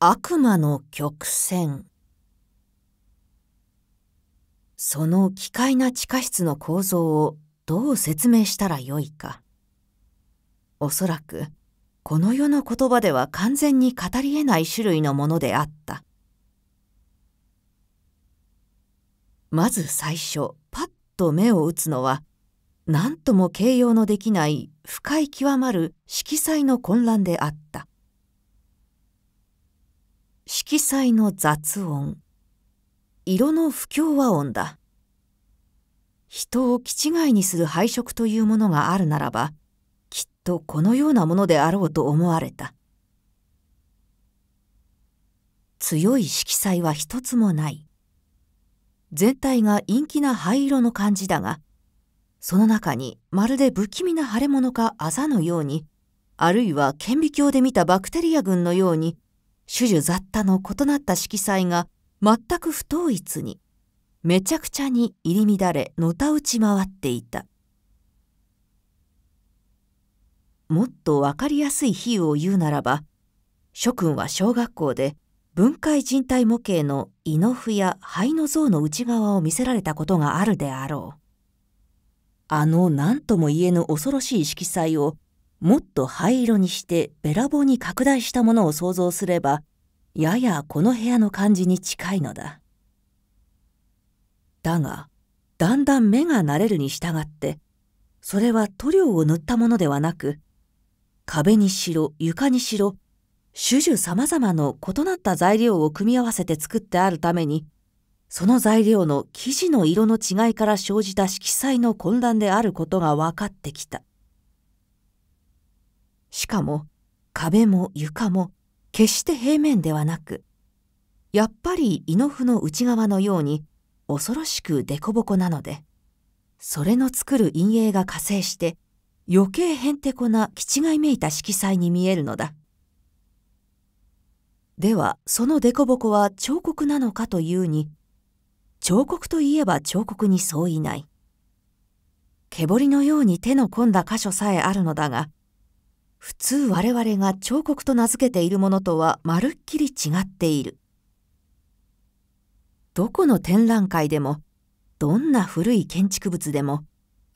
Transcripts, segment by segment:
悪魔の曲線その奇怪な地下室の構造をどう説明したらよいかおそらくこの世の言葉では完全に語りえない種類のものであったまず最初パッと目を打つのは何とも形容のできない深い極まる色彩の混乱であった色彩の雑音色の不協和音だ人を気違いにする配色というものがあるならばきっとこのようなものであろうと思われた強い色彩は一つもない全体が陰気な灰色の感じだがその中にまるで不気味な腫れ物かあざのようにあるいは顕微鏡で見たバクテリア群のように種々雑多の異なった色彩が全く不統一にめちゃくちゃに入り乱れのたうち回っていたもっと分かりやすい比喩を言うならば諸君は小学校で分解人体模型の胃の符や肺の像の内側を見せられたことがあるであろうあの何とも言えぬ恐ろしい色彩をもっと灰色にしてべらぼうに拡大したものを想像すればややこの部屋の感じに近いのだだがだんだん目が慣れるに従ってそれは塗料を塗ったものではなく壁にしろ床にしろ種々さまざまの異なった材料を組み合わせて作ってあるためにその材料の生地の色の違いから生じた色彩の混乱であることが分かってきたも壁も床も決して平面ではなくやっぱり胃の腑の内側のように恐ろしく凸凹なのでそれの作る陰影が加勢して余計へんてこな気違いめいた色彩に見えるのだではその凸凹は彫刻なのかというに彫刻といえば彫刻にそういない毛彫りのように手の込んだ箇所さえあるのだが普通我々が彫刻と名付けているものとはまるっきり違っている。どこの展覧会でも、どんな古い建築物でも、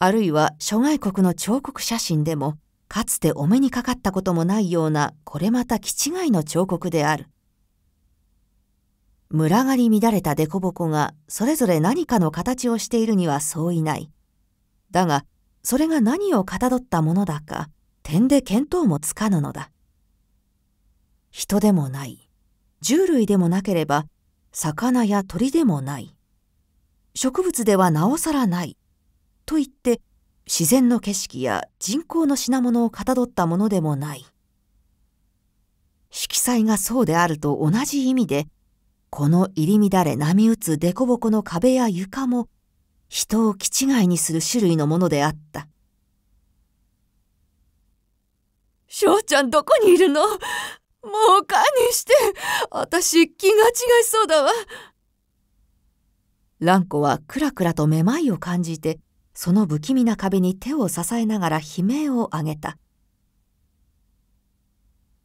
あるいは諸外国の彫刻写真でも、かつてお目にかかったこともないようなこれまた気違いの彫刻である。群がり乱れた凸凹がそれぞれ何かの形をしているには相違ない。だが、それが何をかたどったものだか、点で見当もつかぬのだ。人でもない、獣類でもなければ、魚や鳥でもない、植物ではなおさらない、と言って、自然の景色や人工の品物をかたどったものでもない。色彩がそうであると同じ意味で、この入り乱れ波打つ凸凹の壁や床も、人を気違いにする種類のものであった。翔ちゃんどこにいるのもう勘にして私気が違いそうだわ蘭子はクラクラとめまいを感じてその不気味な壁に手を支えながら悲鳴を上げた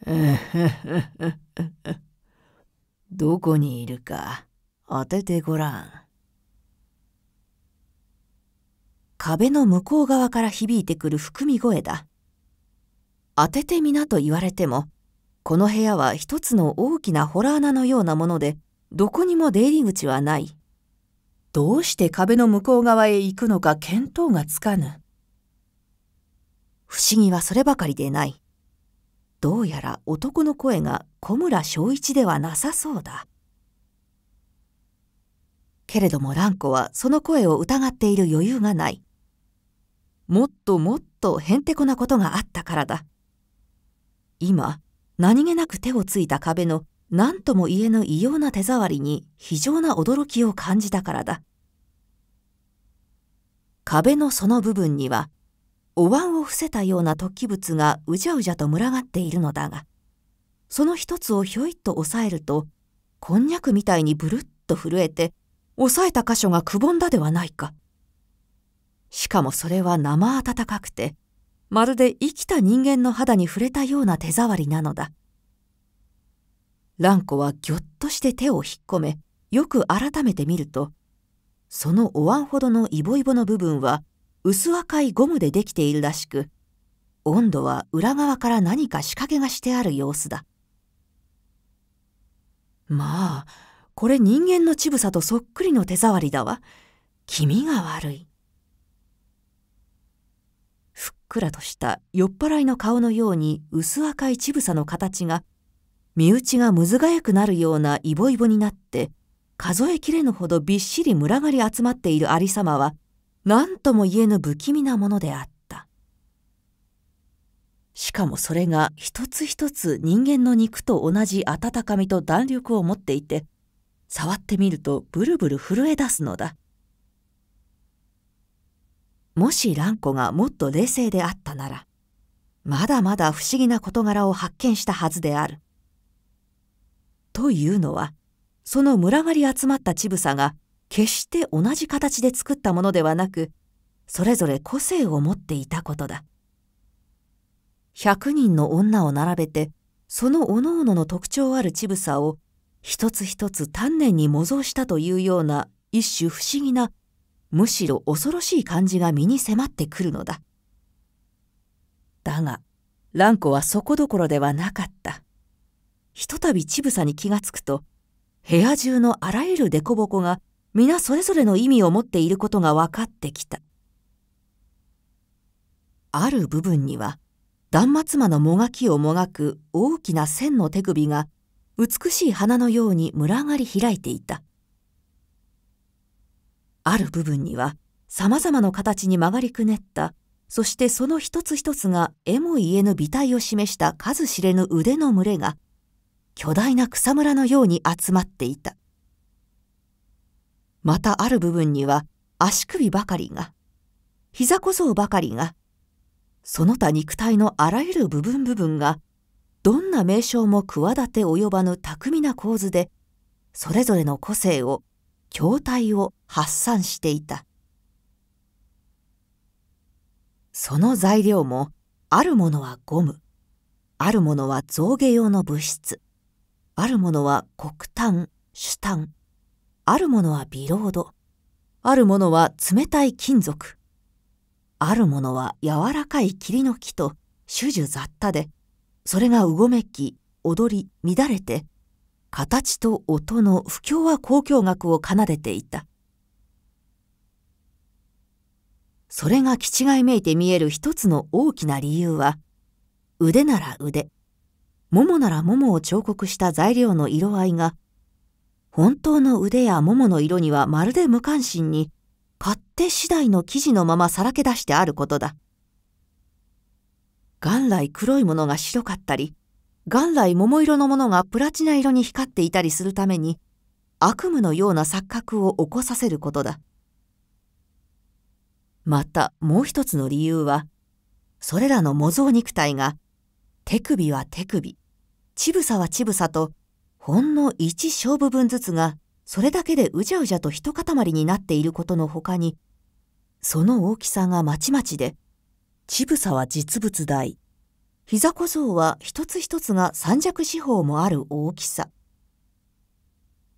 どこにいるか当ててごらん壁の向こう側から響いてくる含み声だ当ててみなと言われてもこの部屋は一つの大きな洞穴のようなものでどこにも出入り口はないどうして壁の向こう側へ行くのか見当がつかぬ不思議はそればかりでないどうやら男の声が小村昭一ではなさそうだけれども蘭子はその声を疑っている余裕がないもっともっとへんてこなことがあったからだ今、何気なく手をついた壁の何とも言えぬ異様な手触りに非常な驚きを感じたからだ。壁のその部分には、お椀を伏せたような突起物がうじゃうじゃと群がっているのだが、その一つをひょいっと押さえると、こんにゃくみたいにぶるっと震えて、押さえた箇所がくぼんだではないか。しかもそれは生暖かくて、まるで生きた人間の肌に触れたような手触りなのだ蘭子はぎょっとして手を引っ込めよく改めて見るとそのお椀ほどのイボイボの部分は薄赤いゴムでできているらしく温度は裏側から何か仕掛けがしてある様子だまあこれ人間の乳房とそっくりの手触りだわ気味が悪いくらとした酔っ払いの顔のように薄赤い乳房の形が身内がむずがやくなるようなイボイボになって数えきれぬほどびっしり群がり集まっている有様は何とも言えぬ不気味なものであったしかもそれが一つ一つ人間の肉と同じ温かみと弾力を持っていて触ってみるとブルブル震え出すのだもし蘭子がもっと冷静であったなら、まだまだ不思議な事柄を発見したはずである。というのは、その群がり集まった乳房が決して同じ形で作ったものではなく、それぞれ個性を持っていたことだ。100人の女を並べて、その各々の特徴ある乳房を一つ一つ丹念に模造したというような一種不思議なむしろ恐ろしい感じが身に迫ってくるのだだが蘭子はそこどころではなかったひとたび乳房に気がつくと部屋中のあらゆる凸凹が皆それぞれの意味を持っていることが分かってきたある部分には断末魔のもがきをもがく大きな線の手首が美しい花のように群がり開いていたある部分には様々な形に曲がりくねったそしてその一つ一つがえも言えぬ美体を示した数知れぬ腕の群れが巨大な草むらのように集まっていたまたある部分には足首ばかりが膝小僧ばかりがその他肉体のあらゆる部分部分がどんな名称も企て及ばぬ巧みな構図でそれぞれの個性を筐体を発散していたその材料もあるものはゴムあるものは造形用の物質あるものは黒炭主炭あるものはビロードあるものは冷たい金属あるものは柔らかい霧の木と種々雑多でそれがうごめき踊り乱れて形と音の不協和交響楽を奏でていたそれが気違いめいて見える一つの大きな理由は、腕なら腕、桃なら桃を彫刻した材料の色合いが、本当の腕や桃の色にはまるで無関心に、勝手次第の生地のままさらけ出してあることだ。元来黒いものが白かったり、元来桃色のものがプラチナ色に光っていたりするために、悪夢のような錯覚を起こさせることだ。またもう一つの理由は、それらの模造肉体が、手首は手首、乳房は乳房と、ほんの一小部分ずつが、それだけでうじゃうじゃと一塊になっていることのほかに、その大きさがまちまちで、乳房は実物大、膝小僧は一つ一つが三尺四方もある大きさ。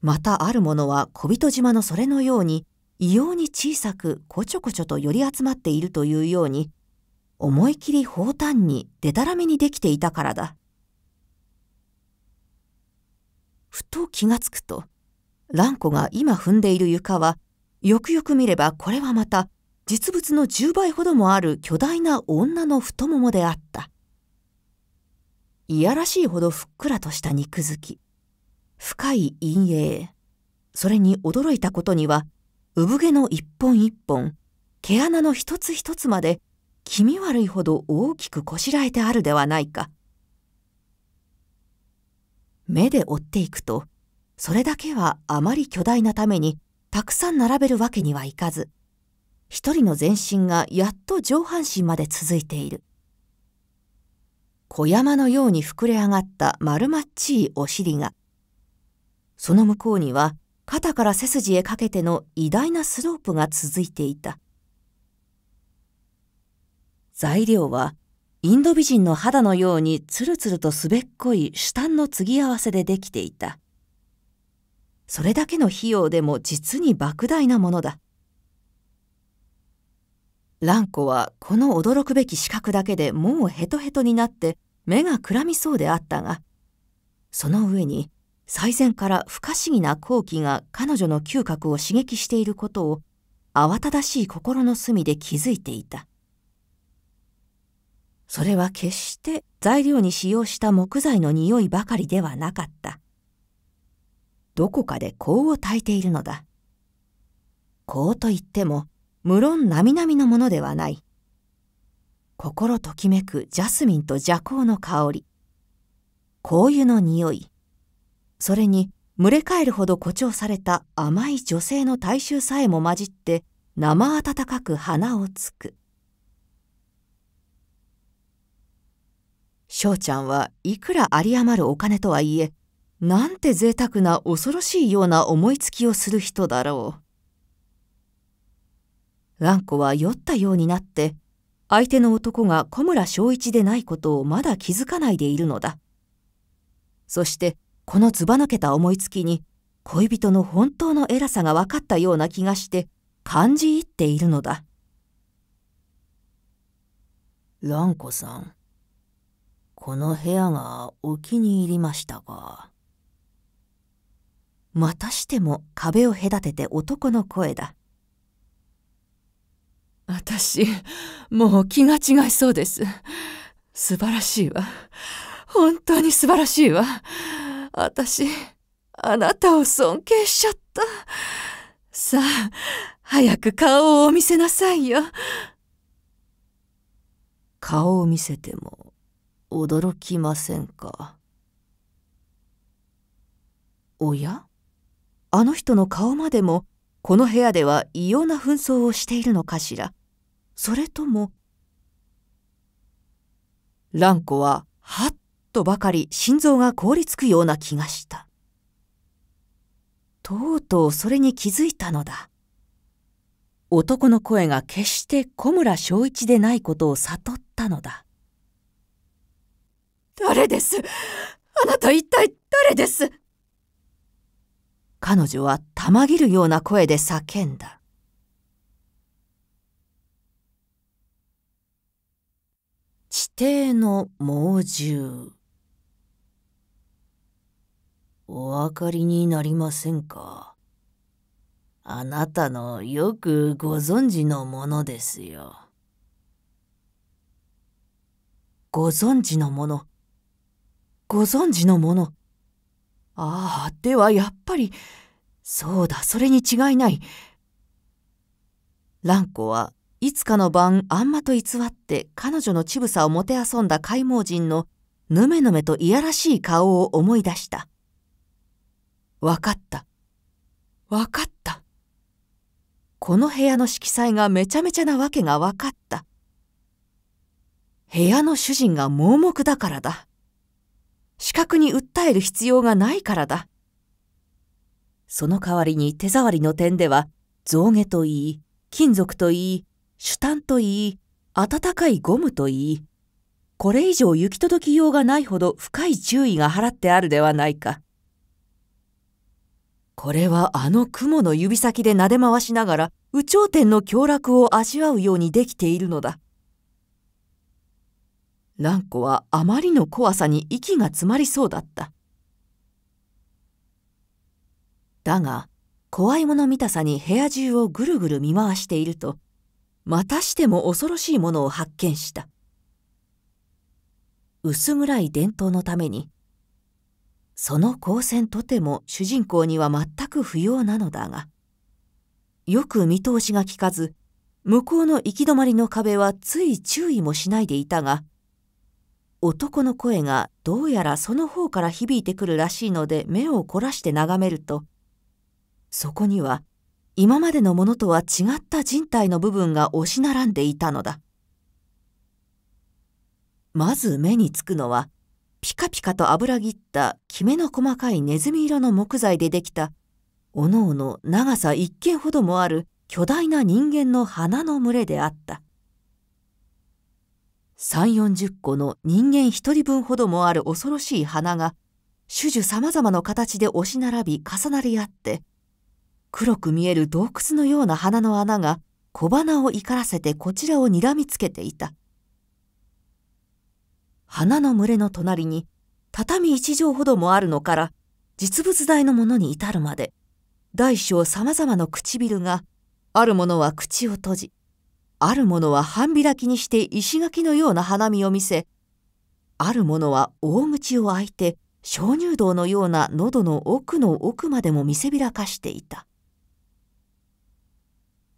またあるものは小人島のそれのように、異様に小さくこちょこちょと寄り集まっているというように、思い切り放端にでたらめにできていたからだ。ふと気がつくと、蘭子が今踏んでいる床は、よくよく見ればこれはまた、実物の10倍ほどもある巨大な女の太ももであった。いやらしいほどふっくらとした肉付き、深い陰影、それに驚いたことには、産毛の一本一本、毛穴の一つ一つまで気味悪いほど大きくこしらえてあるではないか。目で追っていくと、それだけはあまり巨大なために、たくさん並べるわけにはいかず、一人の全身がやっと上半身まで続いている。小山のように膨れ上がった丸まっちいお尻が、その向こうには肩から背筋へかけての偉大なスロープが続いていた。材料はインド美人の肌のようにつるつるとすべっこい主炭の継ぎ合わせでできていた。それだけの費用でも実に莫大なものだ。蘭子はこの驚くべき資格だけでもうヘトヘトになって目がくらみそうであったが、その上に最前から不可思議な好奇が彼女の嗅覚を刺激していることを慌ただしい心の隅で気づいていた。それは決して材料に使用した木材の匂いばかりではなかった。どこかで香を焚いているのだ。香といっても、無論並々のものではない。心ときめくジャスミンと邪香の香り。香油の匂い。それに群れ返るほど誇張された甘い女性の大衆さえも混じって生温かく鼻をつく翔ちゃんはいくら有り余るお金とはいえなんて贅沢な恐ろしいような思いつきをする人だろう。蘭子は酔ったようになって相手の男が小村昭一でないことをまだ気づかないでいるのだ。そしてこのずば抜けた思いつきに恋人の本当の偉さが分かったような気がして感じ入っているのだ蘭子さんこの部屋がお気に入りましたがまたしても壁を隔てて男の声だ私もう気が違いそうです素晴らしいわ本当に素晴らしいわ私、あなたを尊敬しちゃった。さあ、早く顔をお見せなさいよ。顔を見せても驚きませんか。おやあの人の顔までもこの部屋では異様な紛争をしているのかしらそれとも蘭子ははっとばかり心臓が凍りつくような気がした。とうとうそれに気づいたのだ。男の声が決して小村昭一でないことを悟ったのだ。誰ですあなた一体誰です彼女はたまぎるような声で叫んだ。地底の猛獣。お分かりになりませんかあなたのよくご存知のものですよ。ご存知のもの。ご存知のもの。ああ、ではやっぱり、そうだ、それに違いない。蘭子はいつかの晩あんまと偽って彼女の乳房をもてあそんだ開盲人のぬめぬめといやらしい顔を思い出した。分かった分かったこの部屋の色彩がめちゃめちゃなわけが分かった部屋の主人が盲目だからだ視覚に訴える必要がないからだその代わりに手触りの点では象牙といい金属といい主炭といい暖かいゴムといいこれ以上行き届きようがないほど深い注意が払ってあるではないか。これはあの雲の指先で撫で回しながら、宇頂天の凶楽を味わうようにできているのだ。蘭子はあまりの怖さに息が詰まりそうだった。だが、怖いもの見たさに部屋中をぐるぐる見回していると、またしても恐ろしいものを発見した。薄暗い伝統のために、その光線とても主人公には全く不要なのだが、よく見通しが利かず、向こうの行き止まりの壁はつい注意もしないでいたが、男の声がどうやらその方から響いてくるらしいので目を凝らして眺めると、そこには今までのものとは違った人体の部分が押し並んでいたのだ。まず目につくのは、ピカピカと油ぎったきめの細かいネズミ色の木材でできたおのおの長さ一軒ほどもある巨大な人間の花の群れであった3 4 0個の人間一人分ほどもある恐ろしい花が種々様々なの形で押し並び重なり合って黒く見える洞窟のような花の穴が小花を怒らせてこちらをにらみつけていた。花の群れの隣に畳一畳ほどもあるのから実物大のものに至るまで大小さまざまの唇があるものは口を閉じあるものは半開きにして石垣のような花見を見せあるものは大口を開いて鍾乳洞のような喉の奥の奥までも見せびらかしていた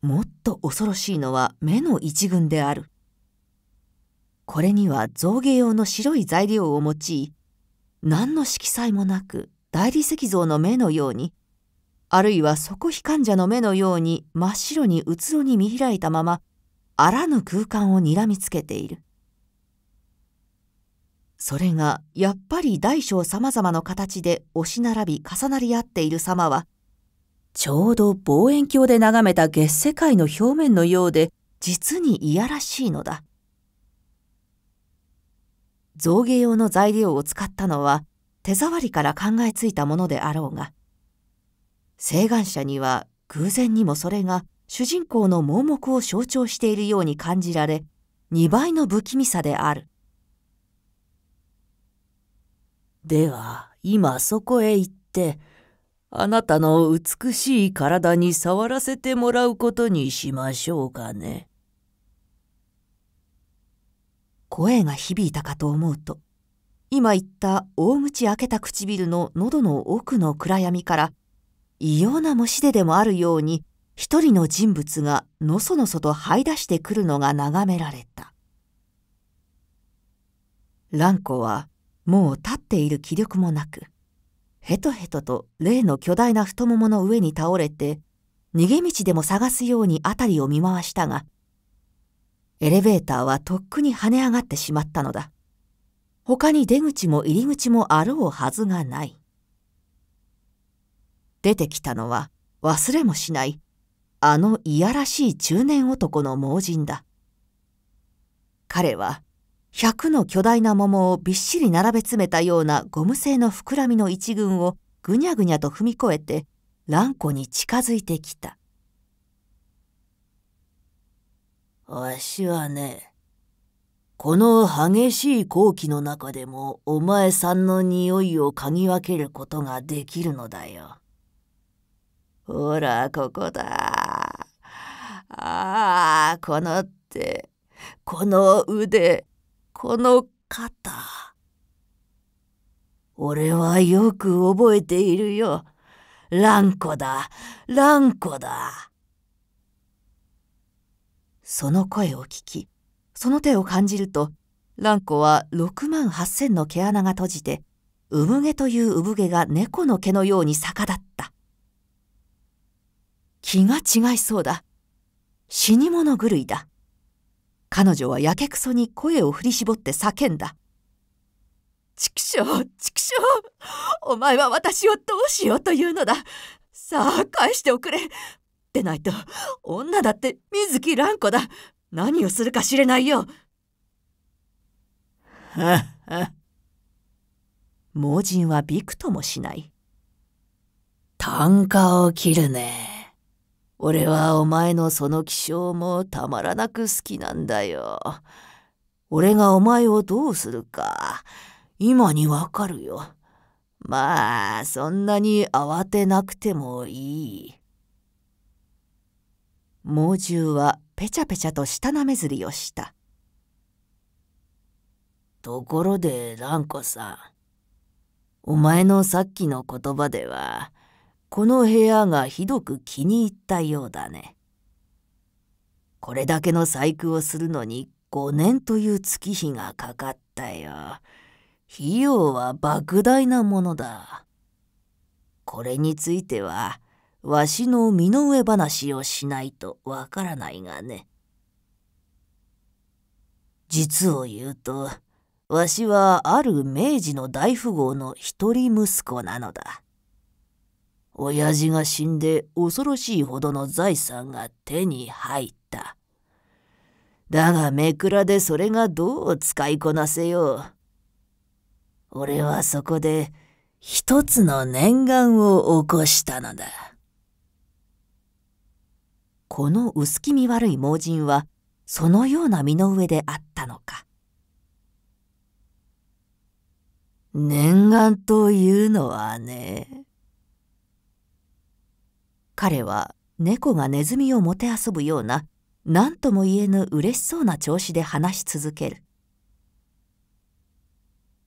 もっと恐ろしいのは目の一群であるこれには造形用の白い材料を用い何の色彩もなく大理石像の目のようにあるいは底非患者の目のように真っ白にうつろに見開いたままあらぬ空間をにらみつけているそれがやっぱり大小さまざまの形で押し並び重なり合っている様はちょうど望遠鏡で眺めた月世界の表面のようで実にいやらしいのだ。造芸用の材料を使ったのは手触りから考えついたものであろうが請願者には偶然にもそれが主人公の盲目を象徴しているように感じられ2倍の不気味さであるでは今そこへ行ってあなたの美しい体に触らせてもらうことにしましょうかね。声が響いたかと思うと、今言った大口開けた唇の喉の奥の暗闇から、異様な虫ででもあるように、一人の人物がのそのそと這い出してくるのが眺められた。蘭子はもう立っている気力もなく、へとへとと例の巨大な太ももの上に倒れて、逃げ道でも探すように辺りを見回したが、エレベーターはとっくに跳ね上がってしまったのだ。他に出口も入り口もあろうはずがない。出てきたのは忘れもしないあのいやらしい中年男の盲人だ。彼は100の巨大な桃をびっしり並べ詰めたようなゴム製の膨らみの一群をぐにゃぐにゃと踏み越えて蘭子に近づいてきた。わしはね、この激しい好機の中でもお前さんの匂いを嗅ぎ分けることができるのだよ。ほら、ここだ。ああ、この手、この腕、この肩。俺はよく覚えているよ。ランコだ、ランコだ。その声を聞きその手を感じると蘭子は6万8,000の毛穴が閉じて産毛という産毛が猫の毛のように逆立った気が違いそうだ死に物狂いだ彼女はやけくそに声を振り絞って叫んだ「畜生畜生お前は私をどうしようというのださあ返しておくれでないと女だって水木蘭子だ何をするか知れないよはっはっ盲人はびくともしない単価を切るね俺はお前のその気性もたまらなく好きなんだよ俺がお前をどうするか今にわかるよまあそんなに慌てなくてもいい。猛獣はぺちゃぺちゃと舌なめずりをしたところで蘭子さんお前のさっきの言葉ではこの部屋がひどく気に入ったようだね。これだけの細工をするのに5年という月日がかかったよ。費用は莫大なものだ。これについてはわしの身の上話をしないとわからないがね。実を言うと、わしはある明治の大富豪の一人息子なのだ。親父が死んで恐ろしいほどの財産が手に入った。だがめくらでそれがどう使いこなせよう。俺はそこで一つの念願を起こしたのだ。この薄気味悪い盲人はそのような身の上であったのか。念願というのはね。彼は猫がネズミをもてあそぶような何とも言えぬ嬉しそうな調子で話し続ける。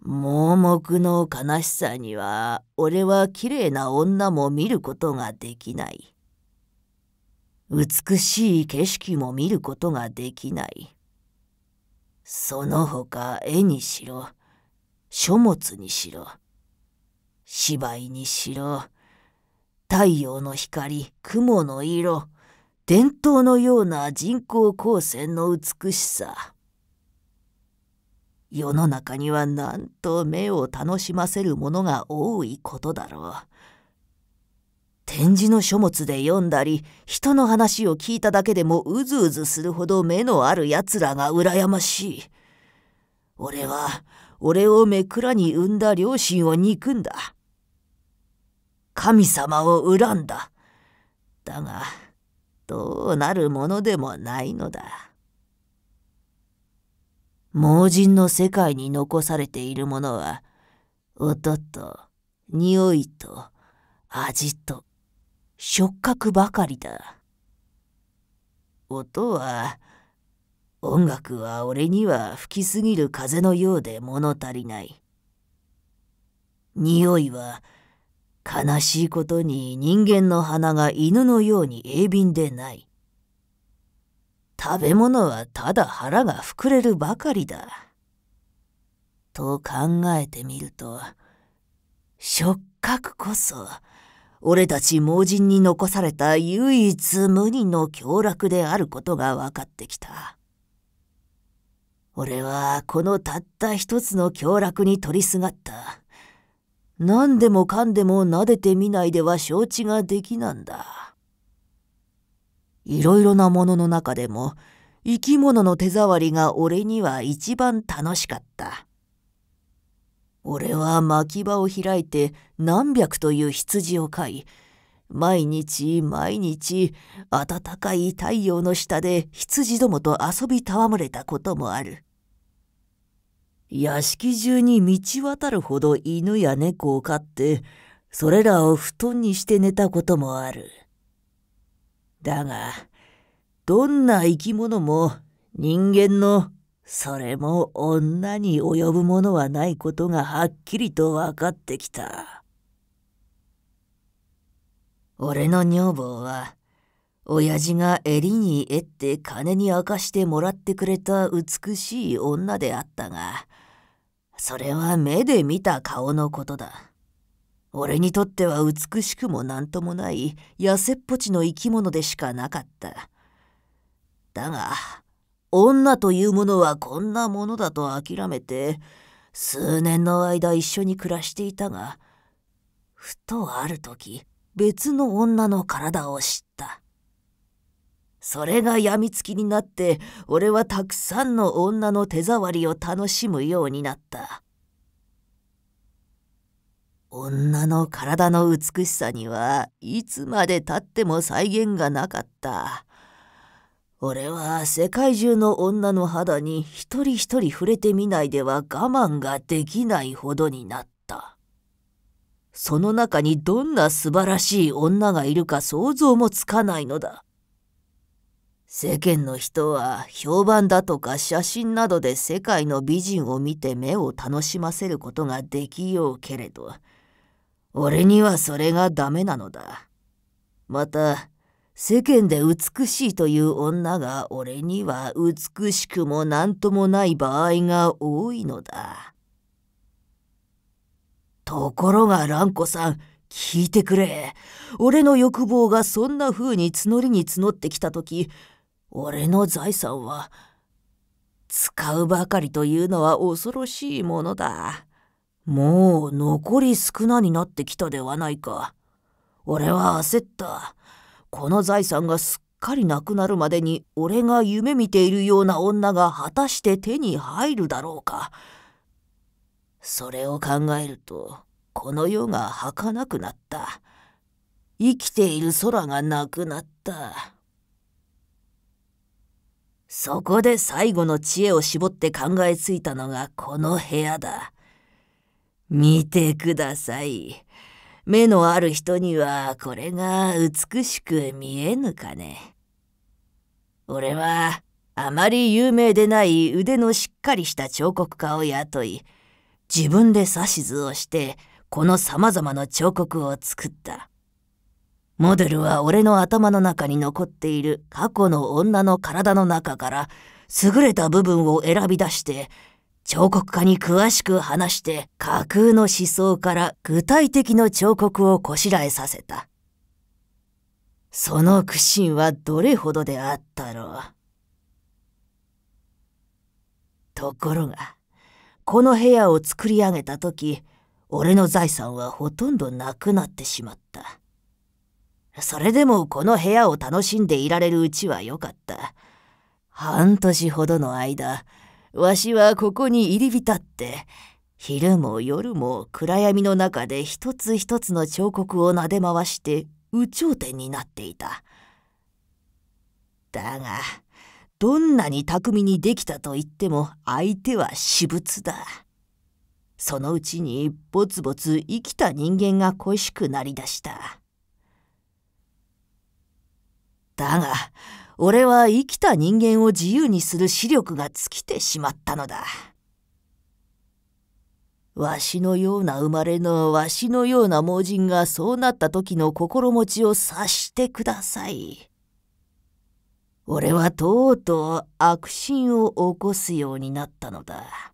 盲目の悲しさには俺は綺麗な女も見ることができない。美しい景色も見ることができない。その他絵にしろ、書物にしろ、芝居にしろ、太陽の光、雲の色、伝統のような人工光線の美しさ。世の中にはなんと目を楽しませるものが多いことだろう。展示の書物で読んだり人の話を聞いただけでもうずうずするほど目のあるやつらが羨ましい俺は俺を目くらに産んだ両親を憎んだ神様を恨んだだがどうなるものでもないのだ盲人の世界に残されているものは音と匂いと味と触覚ばかりだ音は音楽は俺には吹きすぎる風のようで物足りない匂いは悲しいことに人間の鼻が犬のように鋭敏でない食べ物はただ腹が膨れるばかりだと考えてみると触覚こそ俺たち盲人に残された唯一無二の凶楽であることが分かってきた。俺はこのたった一つの凶楽に取りすがった。何でもかんでも撫でてみないでは承知ができなんだ。いろいろなものの中でも、生き物の手触りが俺には一番楽しかった。俺は牧場を開いて何百という羊を飼い、毎日毎日暖かい太陽の下で羊どもと遊び戯れたこともある。屋敷中に道渡るほど犬や猫を飼って、それらを布団にして寝たこともある。だが、どんな生き物も人間のそれも女に及ぶものはないことがはっきりと分かってきた。俺の女房は、親父が襟に得って金に明かしてもらってくれた美しい女であったが、それは目で見た顔のことだ。俺にとっては美しくも何ともない痩せっぽちの生き物でしかなかった。だが、女というものはこんなものだと諦めて数年の間一緒に暮らしていたがふとある時別の女の体を知ったそれが病みつきになって俺はたくさんの女の手触りを楽しむようになった女の体の美しさにはいつまでたっても再現がなかった。俺は世界中の女の肌に一人一人触れてみないでは我慢ができないほどになった。その中にどんな素晴らしい女がいるか想像もつかないのだ。世間の人は評判だとか写真などで世界の美人を見て目を楽しませることができようけれど、俺にはそれがダメなのだ。また、世間で美しいという女が俺には美しくも何ともない場合が多いのだ。ところが蘭子さん、聞いてくれ。俺の欲望がそんな風に募りに募ってきた時、俺の財産は、使うばかりというのは恐ろしいものだ。もう残り少なになってきたではないか。俺は焦った。この財産がすっかりなくなるまでに俺が夢見ているような女が果たして手に入るだろうか。それを考えるとこの世が儚くなった。生きている空がなくなった。そこで最後の知恵を絞って考えついたのがこの部屋だ。見てください。目のある人にはこれが美しく見えぬかね。俺はあまり有名でない腕のしっかりした彫刻家を雇い、自分で指図をしてこの様々な彫刻を作った。モデルは俺の頭の中に残っている過去の女の体の中から優れた部分を選び出して彫刻家に詳しく話して架空の思想から具体的な彫刻をこしらえさせた。その苦心はどれほどであったろう。ところが、この部屋を作り上げた時、俺の財産はほとんどなくなってしまった。それでもこの部屋を楽しんでいられるうちはよかった。半年ほどの間、わしはここに入り浸って昼も夜も暗闇の中で一つ一つの彫刻をなで回して有頂天になっていただがどんなに巧みにできたといっても相手は私物だそのうちにぼつぼつ生きた人間が恋しくなりだしただが俺は生きた人間を自由にする視力が尽きてしまったのだ。わしのような生まれのわしのような盲人がそうなった時の心持ちを察してください。俺はとうとう悪心を起こすようになったのだ。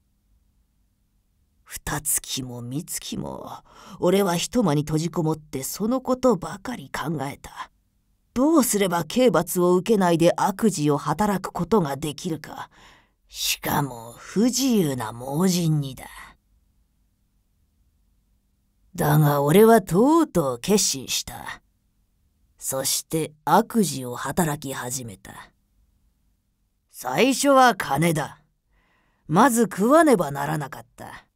二月も三月も俺は一間に閉じこもってそのことばかり考えた。どうすれば刑罰を受けないで悪事を働くことができるか。しかも不自由な盲人にだ。だが俺はとうとう決心した。そして悪事を働き始めた。最初は金だ。まず食わねばならなかった。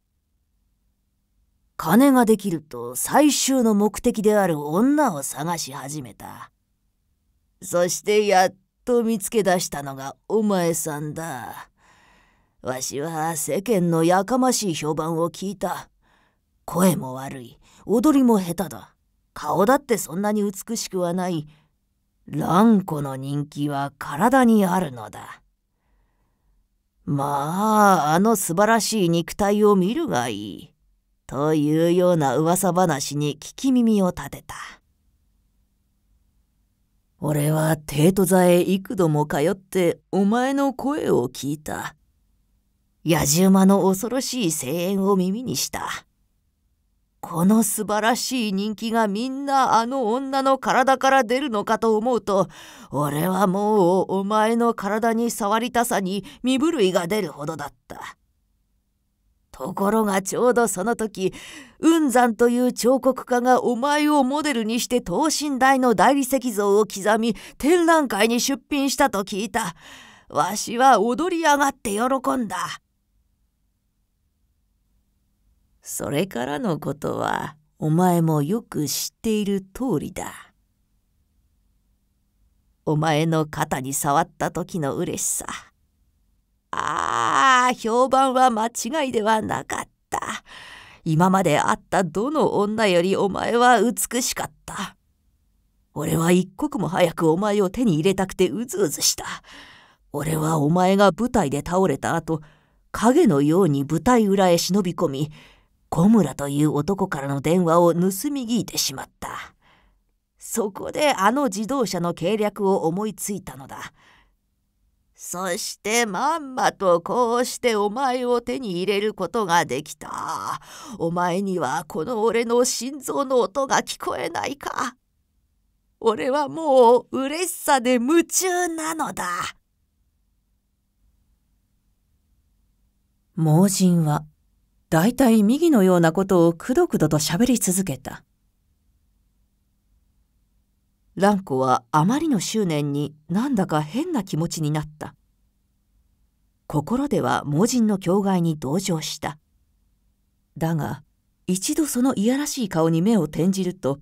金ができると最終の目的である女を探し始めた。そしてやっと見つけ出したのがお前さんだ。わしは世間のやかましい評判を聞いた。声も悪い、踊りも下手だ。顔だってそんなに美しくはない。蘭子の人気は体にあるのだ。まあ、あの素晴らしい肉体を見るがいい。というような噂話に聞き耳を立てた。俺は帝都座へ幾度も通ってお前の声を聞いた。野じ馬の恐ろしい声援を耳にした。この素晴らしい人気がみんなあの女の体から出るのかと思うと、俺はもうお前の体に触りたさに身震いが出るほどだった。ところがちょうどその時雲山という彫刻家がお前をモデルにして等身大の大理石像を刻み展覧会に出品したと聞いたわしは踊り上がって喜んだそれからのことはお前もよく知っている通りだお前の肩に触った時の嬉しさああ、評判は間違いではなかった。今まで会ったどの女よりお前は美しかった。俺は一刻も早くお前を手に入れたくてうずうずした。俺はお前が舞台で倒れた後、影のように舞台裏へ忍び込み、小村という男からの電話を盗み聞いてしまった。そこであの自動車の計略を思いついたのだ。そしてまんまとこうしてお前を手に入れることができた。お前にはこの俺の心臓の音が聞こえないか。俺はもう嬉しさで夢中なのだ。盲人は、大体右のようなことをくどくどと喋り続けた。蘭子はあまりの執念になんだか変な気持ちになった心では盲人の境外に同情しただが一度そのいやらしい顔に目を転じると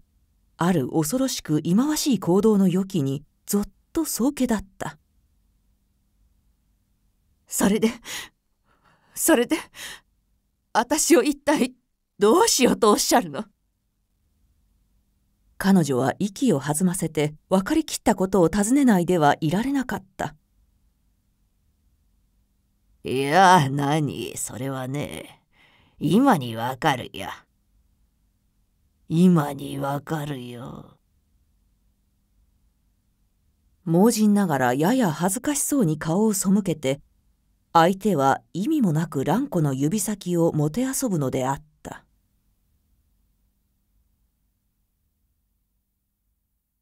ある恐ろしく忌まわしい行動の予期にぞっと早けだったそれでそれで私を一体どうしようとおっしゃるの彼女は息を弾ませて分かりきったことを尋ねないではいられなかった。いや、何、それはね、今にわかるや。今にわかるよ。盲人ながらやや恥ずかしそうに顔を背けて、相手は意味もなく蘭子の指先をもてあそぶのであった。